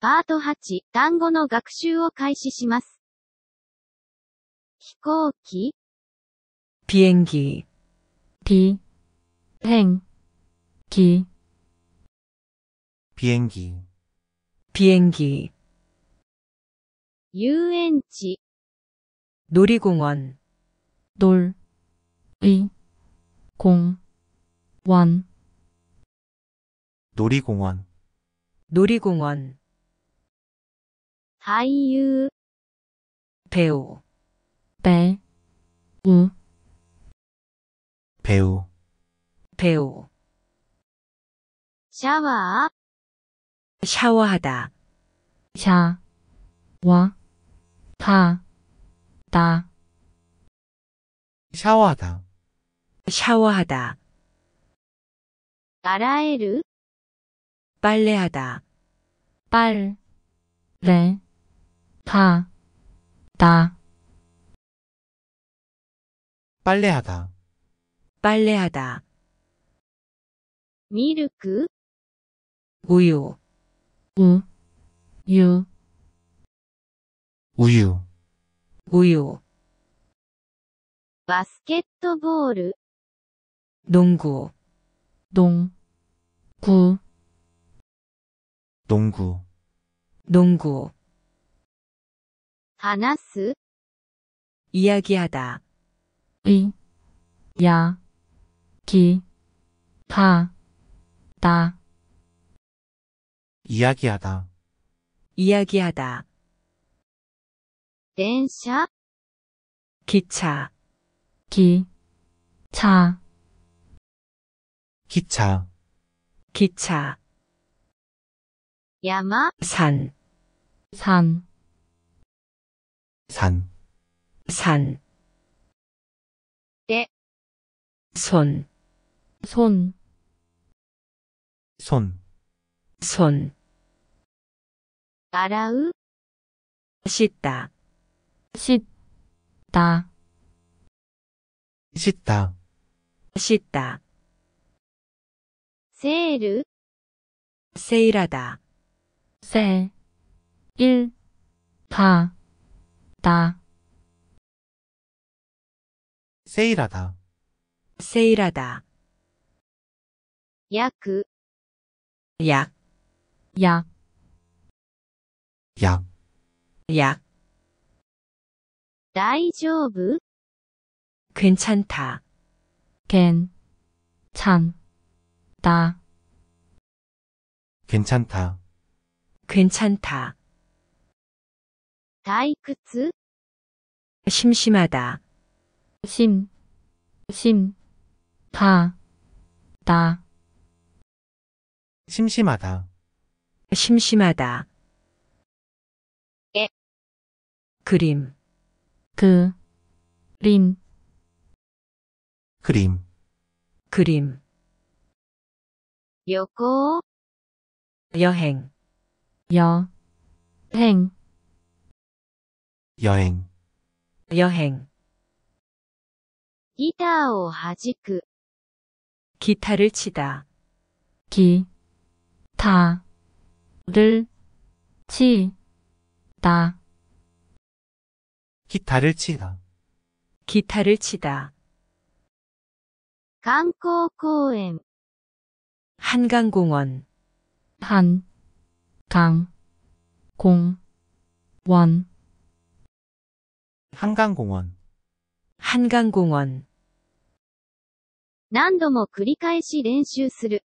パート8単語の学習を開始します。飛行機ピエンギピエンギピエンギピエンギ遊園地놀이공원놀이공원놀이공원놀이공원놀이공원 아이유 배우 배우 배우 배우 샤워 샤워하다 샤워하다 샤워하다 샤워하다 빨아에 빨래하다 빨래 다, 다, 빨래하다, 빨래하다, ミルク、 우유, 우, 유, 우유, 우유, バ스켓ットボ농구 농, 구, 농구, 농구, 話스 이야기하다. 이, 야, 기, 다, 다, 이야기하다, 이야기하다. 電車 기차, 기, 차, 기차, 기차, 야마. 산, 산, 산, 산, 때, 손, 손, 손, 손, 아라우, 씻다, 씻다, 씻다, 씻다, 세일, 세일하다, 세, 일, 다, 세일하다 세일하다 세일하다 약, 약, 약, 약, 약, 大丈夫? 괜찮다, 괜, 참, 다, 괜찮다, 괜찮다, 退屈? 심심하다. 심, 심, 다, 다, 심심하다. 심심하다. 예. 그림, 그, 림, 그림, 그림, 요고, 여행, 여, 행, 여행, 여행 기타를 하지크 기타를 치다 기타를 치다 기타를 치다 기타를 치다 강공원 한강공원 한강공원 한강공원한강공원何度も繰り返し練習する